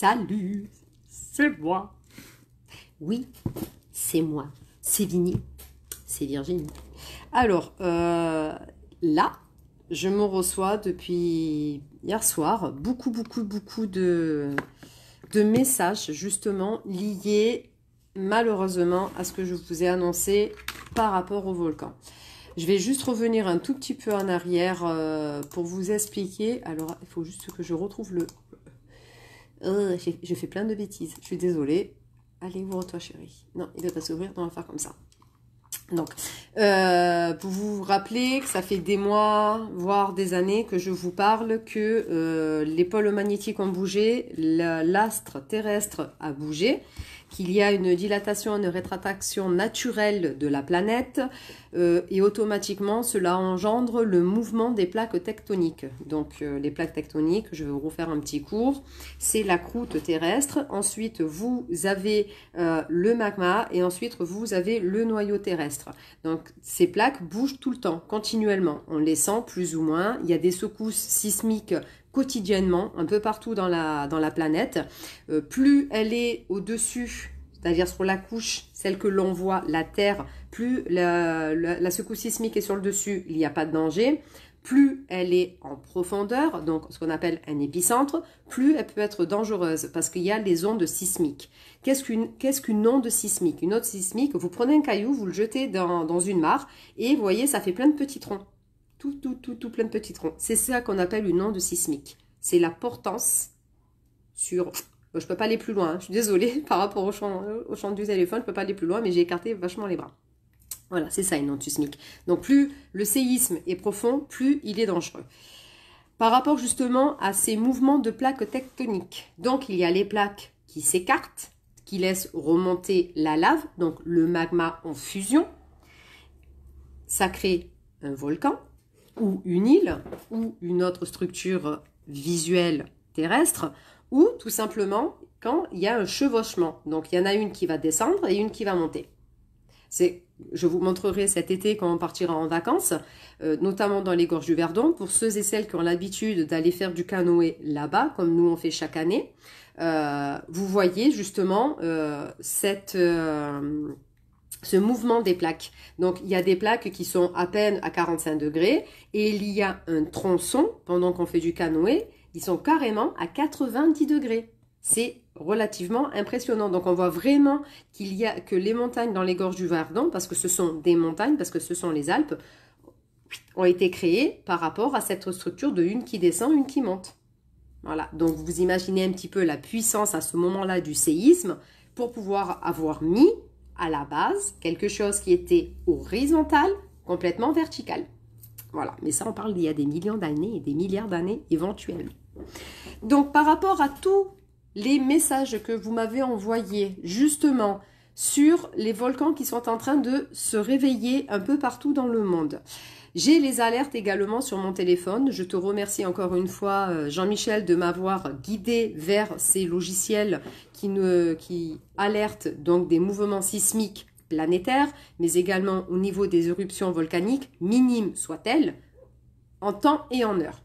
Salut, c'est moi. Oui, c'est moi. C'est Vigny, C'est Virginie. Alors, euh, là, je me reçois depuis hier soir beaucoup, beaucoup, beaucoup de, messages justement liés malheureusement à ce que je vous ai annoncé par rapport au volcan. Je vais juste revenir un tout petit peu en arrière euh, pour vous expliquer. Alors, il faut juste que je retrouve le, euh, je fais plein de bêtises. Je suis désolée. Allez, ouvre-toi, chérie. Non, il ne doit pas s'ouvrir. On va faire comme ça. Donc, euh, pour vous rappeler que ça fait des mois, voire des années que je vous parle que euh, les pôles magnétiques ont bougé, l'astre terrestre a bougé qu'il y a une dilatation, une rétraction naturelle de la planète euh, et automatiquement cela engendre le mouvement des plaques tectoniques. Donc euh, les plaques tectoniques, je vais vous refaire un petit cours, c'est la croûte terrestre, ensuite vous avez euh, le magma et ensuite vous avez le noyau terrestre. Donc ces plaques bougent tout le temps, continuellement. On les sent plus ou moins, il y a des secousses sismiques quotidiennement, un peu partout dans la, dans la planète. Euh, plus elle est au-dessus, c'est-à-dire sur la couche, celle que l'on voit, la Terre, plus la, secousse sismique est sur le dessus, il n'y a pas de danger plus elle est en profondeur, donc ce qu'on appelle un épicentre, plus elle peut être dangereuse parce qu'il y a les ondes sismiques. Qu'est-ce qu'une onde sismique Une onde sismique, vous prenez un caillou, vous le jetez dans, dans une mare et vous voyez, ça fait plein de petits troncs tout, tout, tout, plein de petits troncs. C'est ça qu'on appelle une onde sismique. C'est la portance sur... je ne peux pas aller plus loin, hein. je suis désolée par rapport au champ, euh, au champ du téléphone, je ne peux pas aller plus loin, mais j'ai écarté vachement les bras. Voilà, c'est ça une onde sismique. Donc plus le séisme est profond, plus il est dangereux. Par rapport justement à ces mouvements de plaques tectoniques. Donc il y a les plaques qui s'écartent, qui laissent remonter la lave, donc le magma en fusion. Ça crée un volcan ou une île ou une autre structure visuelle terrestre ou tout simplement quand il y a un chevauchement. Donc il y en a une qui va descendre et une qui va monter. C'est, je vous montrerai cet été quand on partira en vacances, euh, notamment dans les gorges du Verdon, pour ceux et celles qui ont l'habitude d'aller faire du canoë là-bas, comme nous on fait chaque année. Euh, vous voyez justement euh, cette ce mouvement des plaques. Donc il y a des plaques qui sont à peine à 45 degrés et il y a un tronçon pendant qu'on fait du canoë, ils sont carrément à 90 degrés. C'est relativement impressionnant. Donc on voit vraiment qu'il y a que les montagnes dans les gorges du Verdon parce que ce sont des montagnes parce que ce sont les Alpes ont été créées par rapport à cette structure de une qui descend, une qui monte. Voilà. Donc vous imaginez un petit peu la puissance à ce moment-là du séisme pour pouvoir avoir mis à la base quelque chose qui était horizontal, complètement vertical. Voilà, mais ça on parle d'il y a des millions d'années et des milliards d'années éventuelles Donc par rapport à tous les messages que vous m'avez envoyés justement sur les volcans qui sont en train de se réveiller un peu partout dans le monde, j'ai les alertes également sur mon téléphone. Je te remercie encore une fois, euh, Jean-Michel, de m'avoir guidé vers ces logiciels qui, qui alertent donc des mouvements sismiques planétaires, mais également au niveau des éruptions volcaniques, minimes soient-elles, en temps et en heure.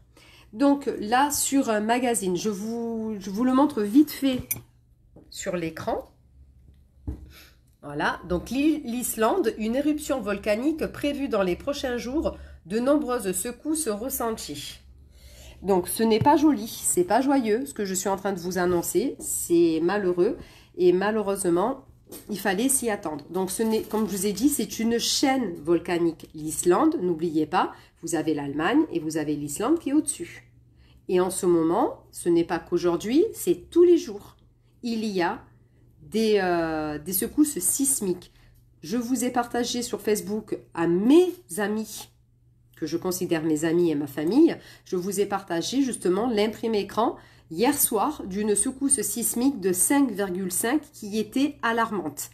Donc là, sur un magazine, je je vous le montre vite fait sur l'écran. Voilà, donc l'Islande, une éruption volcanique prévue dans les prochains jours, de nombreuses secousses ressenties. Donc ce n'est pas joli, c'est pas joyeux ce que je suis en train de vous annoncer, c'est malheureux et malheureusement il fallait s'y attendre. Donc ce n'est, comme je vous ai dit, c'est une chaîne volcanique, l'Islande, n'oubliez pas, vous avez l'Allemagne et vous avez l'Islande qui est au-dessus. Et en ce moment, ce n'est pas qu'aujourd'hui, c'est tous les jours. Il y a euh, des, secousses sismiques. Je vous ai partagé sur Facebook à mes amis, que je considère mes amis et ma famille, je vous ai partagé justement l'imprimé écran hier soir d'une secousse sismique de 5,5 qui était alarmante.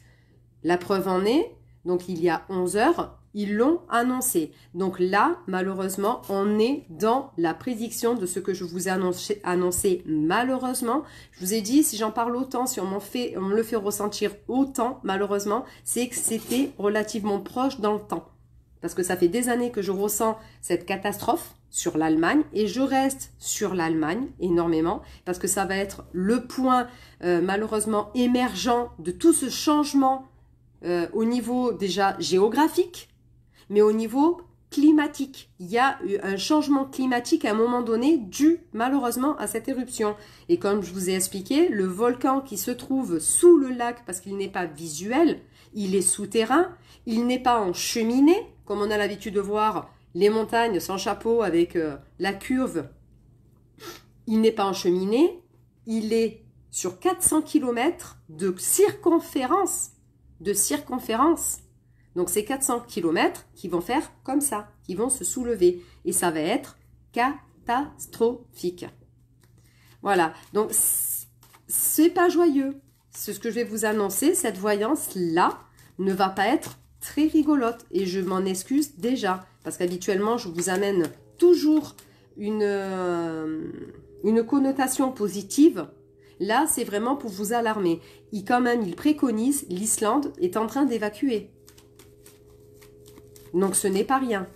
La preuve en est, donc il y a 11 heures, ils l'ont annoncé. Donc là, malheureusement, on est dans la prédiction de ce que je vous ai annoncé, malheureusement. Je vous ai dit, si j'en parle autant, si on, m'en fait, on me le fait ressentir autant, malheureusement, c'est que c'était relativement proche dans le temps. Parce que ça fait des années que je ressens cette catastrophe sur l'Allemagne et je reste sur l'Allemagne énormément parce que ça va être le point euh, malheureusement émergent de tout ce changement euh, au niveau déjà géographique mais au niveau climatique. Il y a eu un changement climatique à un moment donné dû malheureusement à cette éruption. Et comme je vous ai expliqué, le volcan qui se trouve sous le lac parce qu'il n'est pas visuel, il est souterrain, il n'est pas en cheminée, comme on a l'habitude de voir les montagnes sans chapeau avec euh, la curve. Il n'est pas en cheminée, il est sur 400 km de circonférence, de circonférence donc c'est 400 km qui vont faire comme ça, qui vont se soulever. Et ça va être catastrophique. Voilà, donc c'est pas joyeux. C'est ce que je vais vous annoncer, cette voyance-là ne va pas être très rigolote. Et je m'en excuse déjà, parce qu'habituellement, je vous amène toujours une, euh, une connotation positive. Là, c'est vraiment pour vous alarmer. Il, quand même, il préconise, l'Islande est en train d'évacuer. Donc ce n'est pas rien.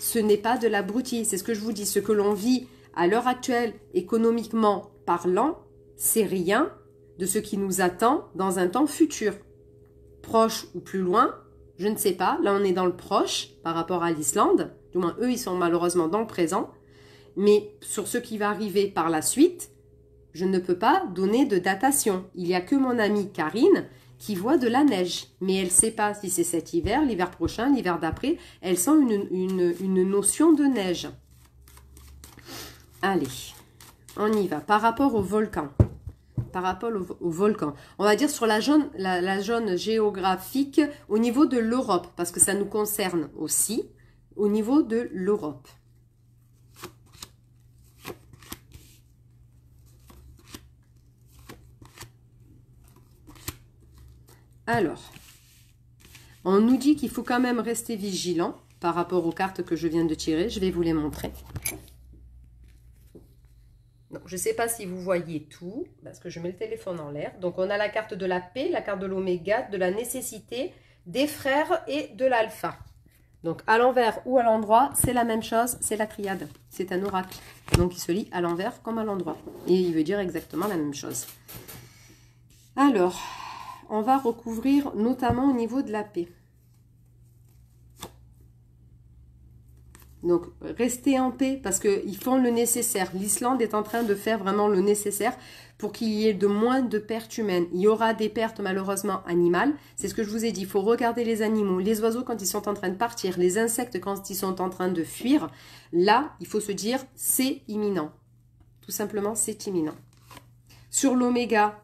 Ce n'est pas de l'abruti. C'est ce que je vous dis. Ce que l'on vit à l'heure actuelle, économiquement parlant, c'est rien de ce qui nous attend dans un temps futur. Proche ou plus loin, je ne sais pas. Là, on est dans le proche par rapport à l'Islande. Du moins, eux, ils sont malheureusement dans le présent. Mais sur ce qui va arriver par la suite, je ne peux pas donner de datation. Il n'y a que mon amie Karine qui voit de la neige. Mais elle ne sait pas si c'est cet hiver, l'hiver prochain, l'hiver d'après. Elle sent une, notion de neige. Allez, on y va. Par rapport au volcan par rapport au, volcan. On va dire sur la la, la zone géographique au niveau de l'Europe, parce que ça nous concerne aussi au niveau de l'Europe. Alors, on nous dit qu'il faut quand même rester vigilant par rapport aux cartes que je viens de tirer. Je vais vous les montrer. je ne sais pas si vous voyez tout, parce que je mets le téléphone en l'air. Donc, on a la carte de la paix, la carte de l'oméga, de la nécessité, des frères et de l'alpha. Donc, à l'envers ou à l'endroit, c'est la même chose, c'est la triade. C'est un oracle. Donc, il se lit à l'envers comme à l'endroit. Et il veut dire exactement la même chose. Alors, on va recouvrir notamment au niveau de la paix. Donc, restez en paix parce qu'ils font le nécessaire. L'Islande est en train de faire vraiment le nécessaire pour qu'il y ait de moins de pertes humaines. Il y aura des pertes malheureusement animales. C'est ce que je vous ai dit. Il faut regarder les animaux, les oiseaux quand ils sont en train de partir, les insectes quand ils sont en train de fuir. Là, il faut se dire c'est imminent. Tout simplement, c'est imminent. Sur l'oméga,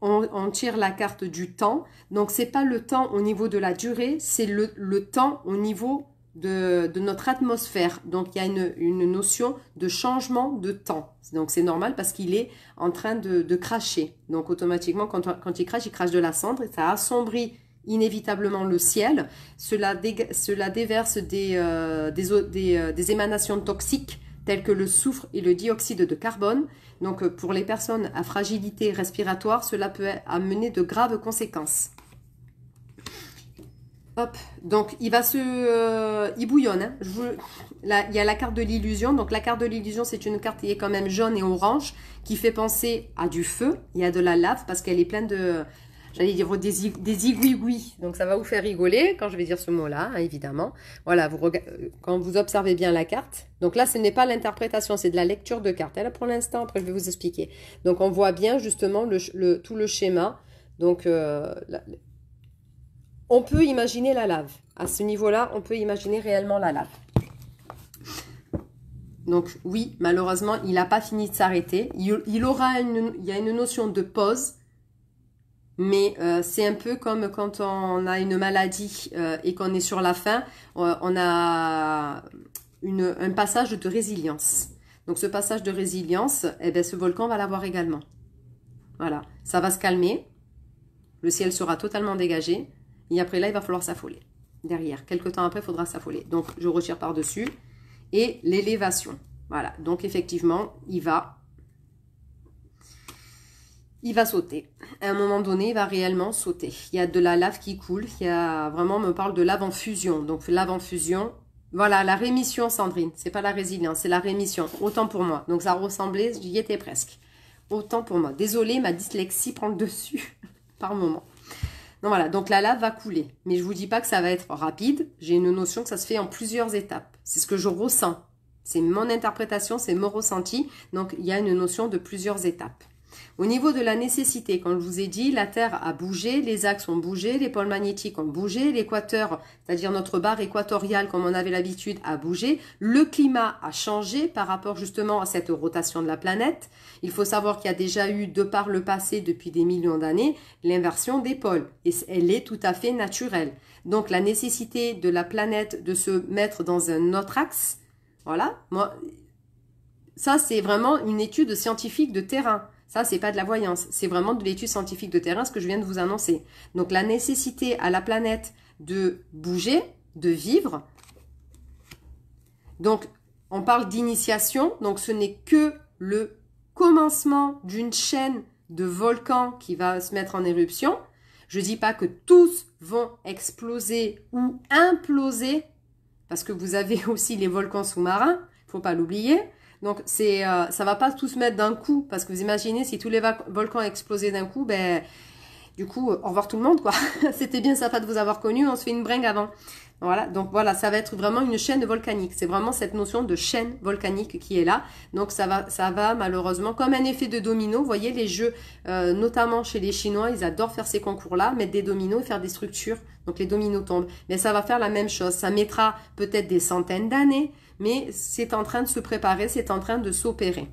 on, tire la carte du temps. Donc ce n'est pas le temps au niveau de la durée, c'est le, temps au niveau de, notre atmosphère. Donc il y a une, notion de changement de temps. Donc c'est normal parce qu'il est en train de, cracher. Donc automatiquement quand, il crache, il crache de la cendre et ça assombrit inévitablement le ciel. Cela, cela déverse des euh, euh, émanations toxiques tels que le soufre et le dioxyde de carbone. Donc euh, pour les personnes à fragilité respiratoire, cela peut amener de graves conséquences. Hop. Donc il va se... Euh, il bouillonne. Hein. Je Là, il y a la carte de l'illusion. Donc la carte de l'illusion, c'est une carte qui est quand même jaune et orange, qui fait penser à du feu Il y a de la lave, parce qu'elle est pleine de j'allais dire des, des igouigouis. Donc ça va vous faire rigoler quand je vais dire ce mot-là, hein, évidemment. Voilà, euh, quand vous observez bien la carte. Donc là, ce n'est pas l'interprétation, c'est de la lecture de carte. Elle pour l'instant, après je vais vous expliquer. Donc on voit bien justement tout le schéma. Donc euh, on peut imaginer la lave. À ce niveau-là, on peut imaginer réellement la lave. Donc oui, malheureusement, il n'a pas fini de s'arrêter. Il, aura il y a une notion de pause mais euh, c'est un peu comme quand on a une maladie euh, et qu'on est sur la fin, euh, on a une, un passage de résilience. Donc ce passage de résilience, eh bien, ce volcan va l'avoir également. Voilà, ça va se calmer, le ciel sera totalement dégagé, et après là, il va falloir s'affoler. Derrière, quelques temps après, il faudra s'affoler. Donc je retire par-dessus, et l'élévation. Voilà, donc effectivement, il va il va sauter. À un moment donné, il va réellement sauter. Il y a de la lave qui coule. Il a vraiment, on me parle de lave en fusion. Donc, lave en fusion. Voilà, la rémission, Sandrine. C'est pas la résilience, c'est la rémission. Autant pour moi. Donc, ça ressemblait, j'y étais presque. Autant pour moi. Désolée, ma dyslexie prend le dessus par moment. Donc, voilà. Donc, la lave va couler. Mais je vous dis pas que ça va être rapide. J'ai une notion que ça se fait en plusieurs étapes. C'est ce que je ressens. C'est mon interprétation, c'est mon ressenti. Donc, il y a une notion de plusieurs étapes. Au niveau de la nécessité, comme je vous ai dit, la Terre a bougé, les axes ont bougé, les pôles magnétiques ont bougé, l'équateur, c'est-à-dire notre barre équatoriale comme on avait l'habitude, a bougé, le climat a changé par rapport justement à cette rotation de la planète. Il faut savoir qu'il y a déjà eu, de par le passé, depuis des millions d'années, l'inversion des pôles, et elle est tout à fait naturelle. Donc la nécessité de la planète de se mettre dans un autre axe, voilà, moi, ça c'est vraiment une étude scientifique de terrain. Ça, c'est pas de la voyance, c'est vraiment de l'étude scientifique de terrain, ce que je viens de vous annoncer. Donc la nécessité à la planète de bouger, de vivre. Donc on parle d'initiation, donc ce n'est que le commencement d'une chaîne de volcans qui va se mettre en éruption. Je ne dis pas que tous vont exploser ou imploser, parce que vous avez aussi les volcans sous-marins, il faut pas l'oublier. Donc c'est euh, ça va pas tout se mettre d'un coup parce que vous imaginez si tous les volcans explosaient d'un coup, ben du coup au revoir tout le monde quoi. C'était bien sympa de vous avoir connu, on se fait une bringue avant. Voilà, donc voilà, ça va être vraiment une chaîne volcanique. C'est vraiment cette notion de chaîne volcanique qui est là. Donc ça va, ça va malheureusement comme un effet de domino. Vous voyez les jeux, euh, notamment chez les Chinois, ils adorent faire ces concours-là, mettre des dominos et faire des structures. Donc les dominos tombent. Mais ça va faire la même chose. Ça mettra peut-être des centaines d'années, mais c'est en train de se préparer, c'est en train de s'opérer.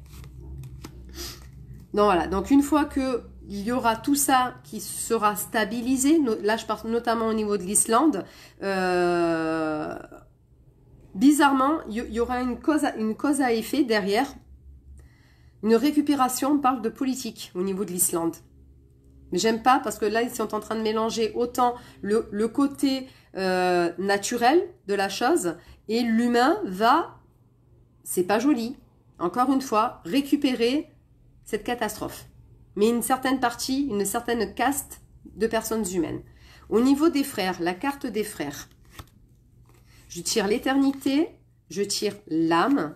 Donc voilà, donc une fois que il y aura tout ça qui sera stabilisé. Là, je parle notamment au niveau de l'Islande. Euh, bizarrement, il y aura une cause, à, une cause à effet derrière. Une récupération, on parle de politique au niveau de l'Islande. Mais j'aime pas parce que là, ils sont en train de mélanger autant le, côté euh, naturel de la chose et l'humain va, c'est pas joli, encore une fois, récupérer cette catastrophe mais une certaine partie, une certaine caste de personnes humaines. Au niveau des frères, la carte des frères, je tire l'éternité, je tire l'âme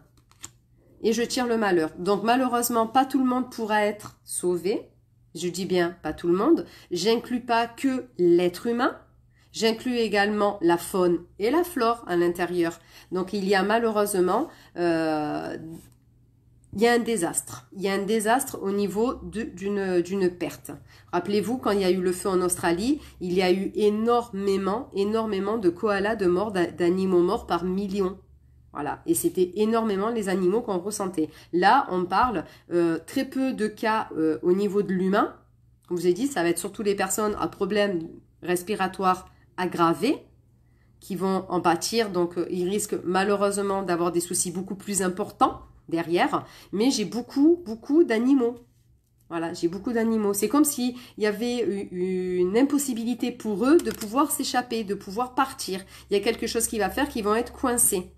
et je tire le malheur. Donc malheureusement, pas tout le monde pourra être sauvé. Je dis bien pas tout le monde. J'inclus pas que l'être humain. J'inclus également la faune et la flore à l'intérieur. Donc il y a malheureusement euh, il y a un désastre. Il y a un désastre au niveau d'une perte. Rappelez-vous, quand il y a eu le feu en Australie, il y a eu énormément, énormément de koalas de morts, d'animaux morts par millions. Voilà, et c'était énormément les animaux qu'on ressentait. Là, on parle euh, très peu de cas euh, au niveau de l'humain. Comme vous ai dit, ça va être surtout les personnes à problèmes respiratoires aggravés qui vont en bâtir. Donc, euh, ils risquent malheureusement d'avoir des soucis beaucoup plus importants derrière, mais j'ai beaucoup, beaucoup d'animaux. Voilà, j'ai beaucoup d'animaux. C'est comme s'il y avait une impossibilité pour eux de pouvoir s'échapper, de pouvoir partir. Il y a quelque chose qui va faire qu'ils vont être coincés.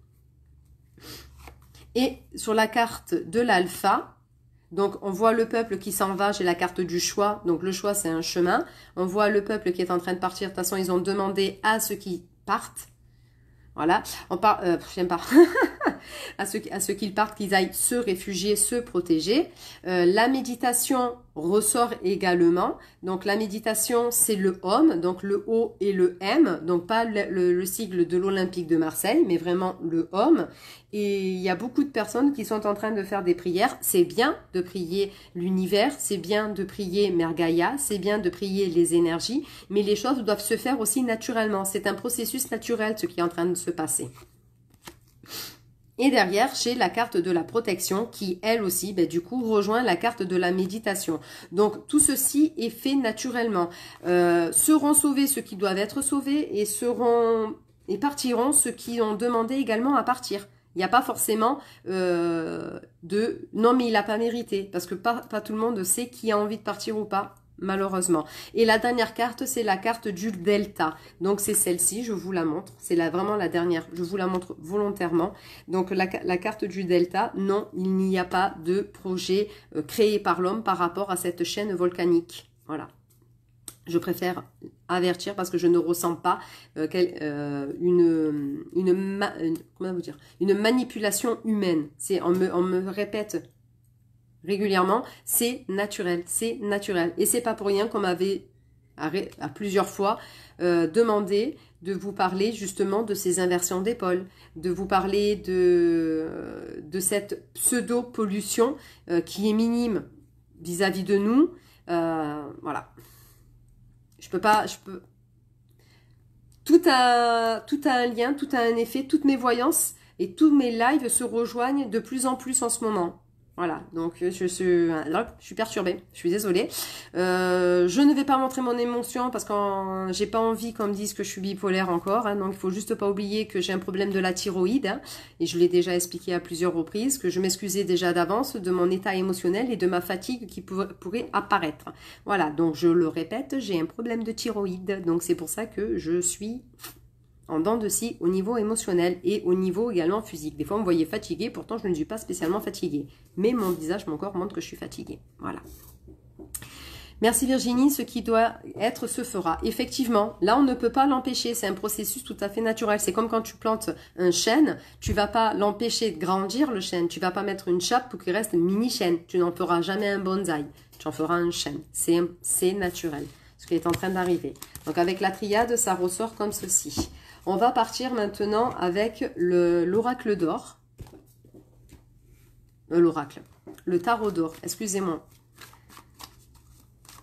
Et sur la carte de l'alpha, donc on voit le peuple qui s'en va, j'ai la carte du choix, donc le choix c'est un chemin. On voit le peuple qui est en train de partir, de toute façon ils ont demandé à ceux qui partent. Voilà, on part. euh, j'aime à ce à qu'ils partent, qu'ils aillent se réfugier, se protéger. Euh, la méditation ressort également. Donc la méditation, c'est le homme, donc le O et le M, donc pas le, le sigle de l'Olympique de Marseille, mais vraiment le homme. Et il y a beaucoup de personnes qui sont en train de faire des prières. C'est bien de prier l'univers, c'est bien de prier Mergaïa, c'est bien de prier les énergies, mais les choses doivent se faire aussi naturellement. C'est un processus naturel ce qui est en train de se passer. Et derrière, j'ai la carte de la protection qui, elle aussi, ben, du coup, rejoint la carte de la méditation. Donc, tout ceci est fait naturellement. Euh, seront sauvés ceux qui doivent être sauvés et seront et partiront ceux qui ont demandé également à partir. Il n'y a pas forcément euh, de non mais il n'a pas mérité parce que pas tout le monde sait qui a envie de partir ou pas malheureusement. Et la dernière carte, c'est la carte du Delta. Donc c'est celle-ci, je vous la montre. C'est vraiment la dernière, je vous la montre volontairement. Donc la, carte du Delta, non, il n'y a pas de projet euh, créé par l'homme par rapport à cette chaîne volcanique. Voilà. Je préfère avertir parce que je ne ressens pas une, manipulation humaine. C'est on me répète régulièrement, c'est naturel, c'est naturel. Et c'est pas pour rien qu'on m'avait à, plusieurs fois euh, demandé de vous parler justement de ces inversions d'épaule, de vous parler de, euh, de cette pseudo-pollution euh, qui est minime vis-à-vis de nous. voilà. Je peux pas, je peux... Tout tout a un lien, tout a un effet, toutes mes voyances et tous mes lives se rejoignent de plus en plus en ce moment. Voilà, donc euh, je suis, euh, je suis perturbée, je suis désolée. Euh, je ne vais pas montrer mon émotion parce que j'ai pas envie comme disent, que je suis bipolaire encore. Hein. donc il faut juste pas oublier que j'ai un problème de la thyroïde. Hein. et je l'ai déjà expliqué à plusieurs reprises, que je m'excusais déjà d'avance de mon état émotionnel et de ma fatigue qui pourrait apparaître. Voilà, donc je le répète, j'ai un problème de thyroïde. Donc c'est pour ça que je suis en dents de scie au niveau émotionnel et au niveau également physique. Des fois, on me voyait fatiguée, pourtant je ne suis pas spécialement fatiguée. Mais mon visage, mon corps montre que je suis fatiguée. Voilà. Merci Virginie, ce qui doit être se fera. Effectivement, là on ne peut pas l'empêcher, c'est un processus tout à fait naturel. C'est comme quand tu plantes un chêne, tu vas pas l'empêcher de grandir le chêne, tu vas pas mettre une chape pour qu'il reste mini chêne. Tu n'en feras jamais un bonsaï, tu en feras un chêne. C'est naturel, ce qui est en train d'arriver. Donc avec la triade, ça ressort comme ceci. On va partir maintenant avec l'oracle d'or. Euh, l'oracle. Le tarot d'or, excusez-moi.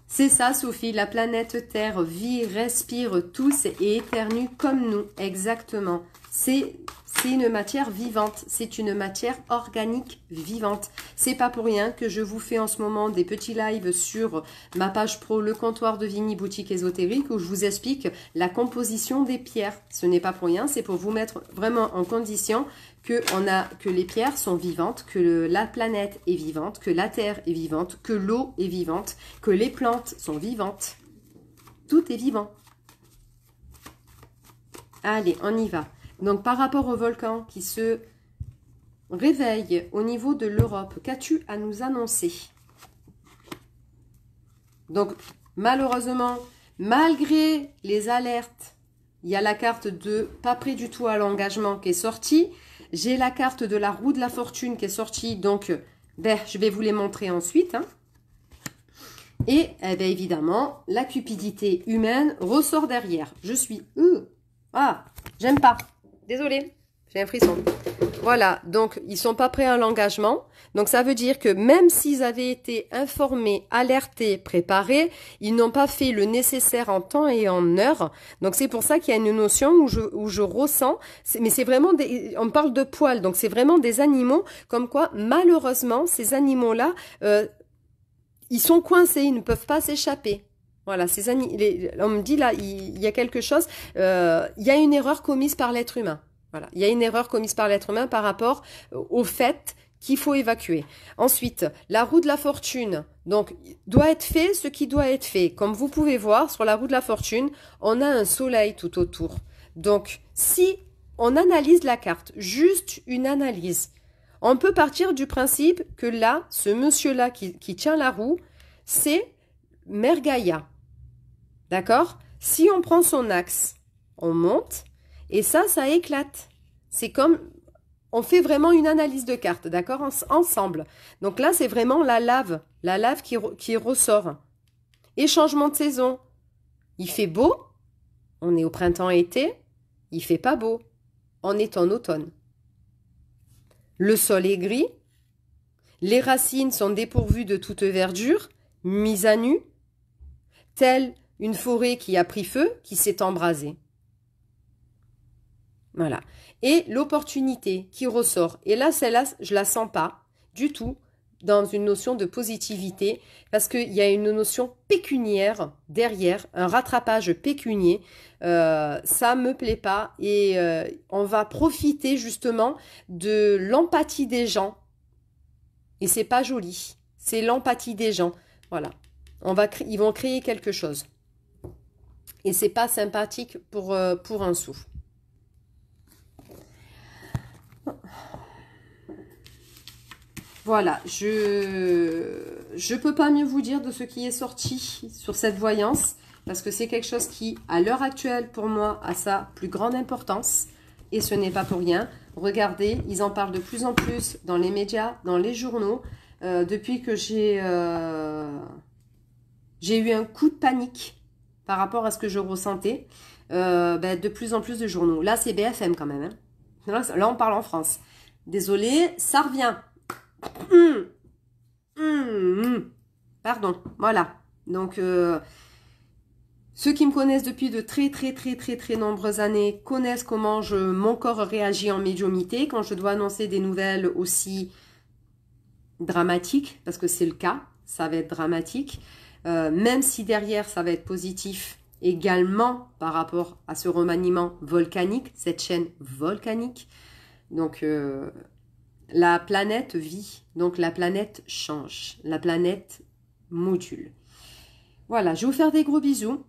C'est ça, Sophie, la planète Terre vit, respire tous et éternue comme nous, exactement. C'est c'est une matière vivante, c'est une matière organique vivante. C'est pas pour rien que je vous fais en ce moment des petits lives sur ma page pro Le comptoir de Vigny boutique ésotérique où je vous explique la composition des pierres. Ce n'est pas pour rien, c'est pour vous mettre vraiment en condition que, on a, que les pierres sont vivantes, que la planète est vivante, que la terre est vivante, que l'eau est vivante, que les plantes sont vivantes. Tout est vivant. Allez, on y va. Donc par rapport au volcan qui se réveille au niveau de l'Europe, qu'as-tu à nous annoncer Donc malheureusement, malgré les alertes, il y a la carte de pas près du tout à l'engagement qui est sortie. J'ai la carte de la roue de la fortune qui est sortie, donc ben, je vais vous les montrer ensuite. Hein. Et eh ben, évidemment, la cupidité humaine ressort derrière. Je suis... Euh, ah, j'aime pas. Désolée, j'ai un frisson. Voilà, donc ils sont pas prêts à l'engagement. Donc ça veut dire que même s'ils avaient été informés, alertés, préparés, ils n'ont pas fait le nécessaire en temps et en heure. Donc c'est pour ça qu'il y a une notion où je, où je ressens, mais c'est vraiment on parle de poils, donc c'est vraiment des animaux comme quoi malheureusement ces animaux-là, euh, ils sont coincés, ils ne peuvent pas s'échapper. Voilà, on me dit là, il, y a quelque chose, euh, il y a une erreur commise par l'être humain. Voilà, il y a une erreur commise par l'être humain par rapport euh, au fait qu'il faut évacuer. Ensuite, la roue de la fortune. Donc, doit être fait ce qui doit être fait. Comme vous pouvez voir, sur la roue de la fortune, on a un soleil tout autour. Donc, si on analyse la carte, juste une analyse, on peut partir du principe que là, ce monsieur-là qui, qui tient la roue, c'est Mergaïa. D'accord Si on prend son axe, on monte, et ça, ça éclate. C'est comme on fait vraiment une analyse de carte, d'accord Ensemble. Donc là, c'est vraiment la lave, la lave qui, ressort. Et changement de saison. Il fait beau, on est au printemps-été, il fait pas beau, on est en automne. Le sol est gris, les racines sont dépourvues de toute verdure, mises à nu, telles une forêt qui a pris feu, qui s'est embrasée. Voilà. Et l'opportunité qui ressort, et là, celle-là, je la sens pas du tout dans une notion de positivité, parce qu'il y a une notion pécuniaire derrière, un rattrapage pécunier. Ça euh, ça me plaît pas. Et euh, on va profiter justement de l'empathie des gens. Et c'est pas joli. C'est l'empathie des gens. Voilà. On va, ils vont créer quelque chose et c'est pas sympathique pour, euh, pour un sou. Voilà, je ne peux pas mieux vous dire de ce qui est sorti sur cette voyance, parce que c'est quelque chose qui, à l'heure actuelle, pour moi, a sa plus grande importance, et ce n'est pas pour rien. Regardez, ils en parlent de plus en plus dans les médias, dans les journaux, euh, depuis que euh, j'ai eu un coup de panique par rapport à ce que je ressentais, euh, ben, de plus en plus de journaux. Là, c'est BFM quand même. Hein. Là, on parle en France. Désolée, ça revient. Hum, hum, hum. Pardon, voilà. Donc, euh, ceux qui me connaissent depuis de très, très, très, très, très nombreuses années connaissent comment je, mon corps réagit en médiumité quand je dois annoncer des nouvelles aussi dramatiques, parce que c'est le cas, ça va être dramatique. Euh, même si derrière ça va être positif également par rapport à ce remaniement volcanique, cette chaîne volcanique. Donc euh, la planète vit, donc la planète change, la planète module. Voilà, je vais vous faire des gros bisous.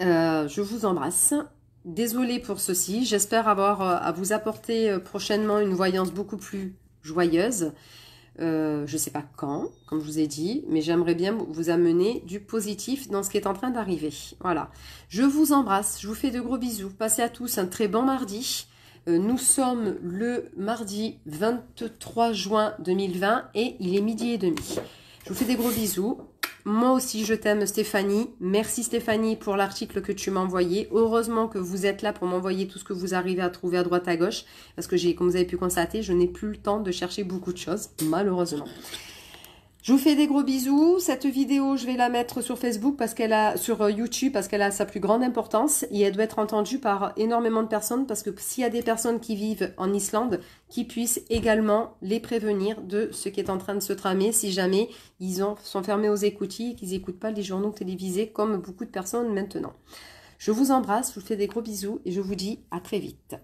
Euh, je vous embrasse. Désolée pour ceci. J'espère avoir à vous apporter prochainement une voyance beaucoup plus joyeuse. Euh, je ne sais pas quand, comme je vous ai dit, mais j'aimerais bien vous amener du positif dans ce qui est en train d'arriver. Voilà. Je vous embrasse, je vous fais de gros bisous. Passez à tous un très bon mardi. Euh, nous sommes le mardi 23 juin 2020 et il est midi et demi. Je vous fais des gros bisous. Moi aussi, je t'aime Stéphanie. Merci Stéphanie pour l'article que tu m'as envoyé. Heureusement que vous êtes là pour m'envoyer tout ce que vous arrivez à trouver à droite à gauche. Parce que j'ai, comme vous avez pu constater, je n'ai plus le temps de chercher beaucoup de choses, malheureusement. Je vous fais des gros bisous. Cette vidéo, je vais la mettre sur Facebook parce qu'elle a, sur euh, YouTube parce qu'elle a sa plus grande importance et elle doit être entendue par énormément de personnes parce que s'il y a des personnes qui vivent en Islande, qui puissent également les prévenir de ce qui est en train de se tramer si jamais ils sont fermés aux écoutilles et qu'ils n'écoutent pas les journaux télévisés comme beaucoup de personnes maintenant. Je vous embrasse, je vous fais des gros bisous et je vous dis à très vite.